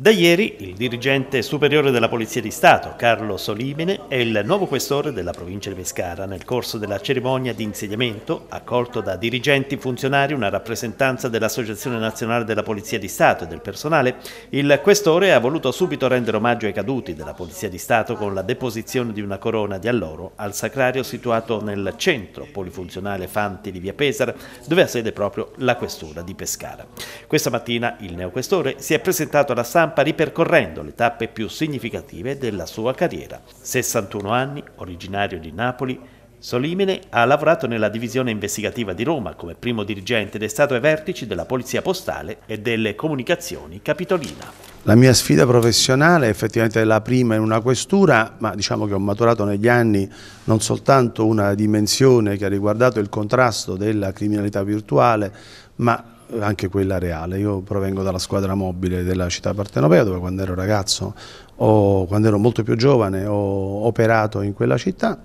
Da ieri il dirigente superiore della Polizia di Stato, Carlo Solimene, è il nuovo questore della provincia di Pescara. Nel corso della cerimonia di insediamento, accolto da dirigenti funzionari, una rappresentanza dell'Associazione Nazionale della Polizia di Stato e del personale, il questore ha voluto subito rendere omaggio ai caduti della Polizia di Stato con la deposizione di una corona di alloro al sacrario situato nel centro polifunzionale Fanti di via Pesara, dove ha sede proprio la questura di Pescara. Questa mattina il neoquestore si è presentato alla stampa stampa ripercorrendo le tappe più significative della sua carriera. 61 anni, originario di Napoli, Solimene ha lavorato nella divisione investigativa di Roma come primo dirigente ed è stato ai vertici della Polizia Postale e delle Comunicazioni Capitolina. La mia sfida professionale è effettivamente la prima in una questura, ma diciamo che ho maturato negli anni non soltanto una dimensione che ha riguardato il contrasto della criminalità virtuale, ma anche quella reale. Io provengo dalla squadra mobile della città partenopea dove quando ero ragazzo o quando ero molto più giovane ho operato in quella città,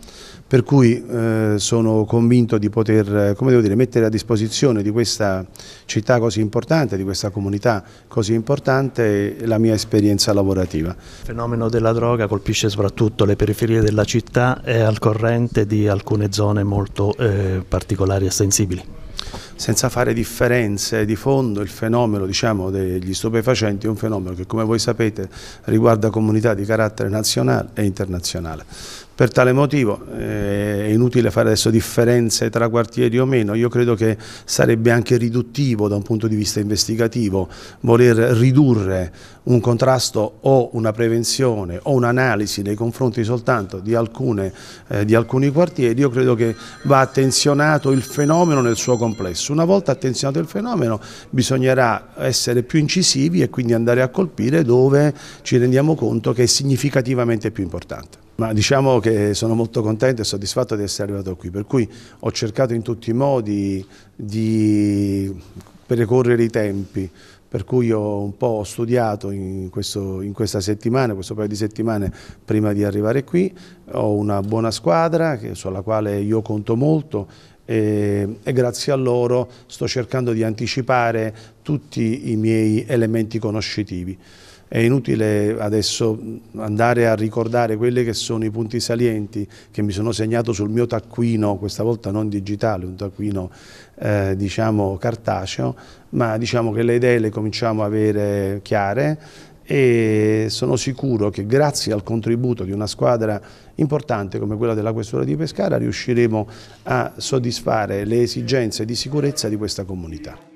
per cui eh, sono convinto di poter dire, mettere a disposizione di questa città così importante, di questa comunità così importante, la mia esperienza lavorativa. Il fenomeno della droga colpisce soprattutto le periferie della città, è al corrente di alcune zone molto eh, particolari e sensibili senza fare differenze di fondo, il fenomeno diciamo, degli stupefacenti è un fenomeno che come voi sapete riguarda comunità di carattere nazionale e internazionale. Per tale motivo eh, è inutile fare adesso differenze tra quartieri o meno, io credo che sarebbe anche riduttivo da un punto di vista investigativo voler ridurre un contrasto o una prevenzione o un'analisi nei confronti soltanto di, alcune, eh, di alcuni quartieri, io credo che va attenzionato il fenomeno nel suo complesso. Una volta attenzionato il fenomeno bisognerà essere più incisivi e quindi andare a colpire dove ci rendiamo conto che è significativamente più importante. Ma diciamo che sono molto contento e soddisfatto di essere arrivato qui, per cui ho cercato in tutti i modi di percorrere i tempi, per cui ho un po' studiato in, questo, in questa settimana, questo paio di settimane prima di arrivare qui, ho una buona squadra che, sulla quale io conto molto e, e, grazie a loro sto cercando di anticipare tutti i miei elementi conoscitivi. È inutile adesso andare a ricordare quelli che sono i punti salienti che mi sono segnato sul mio taccuino, questa volta non digitale, un taccuino eh, diciamo cartaceo, ma diciamo che le idee le cominciamo a avere chiare e sono sicuro che grazie al contributo di una squadra importante come quella della Questura di Pescara riusciremo a soddisfare le esigenze di sicurezza di questa comunità.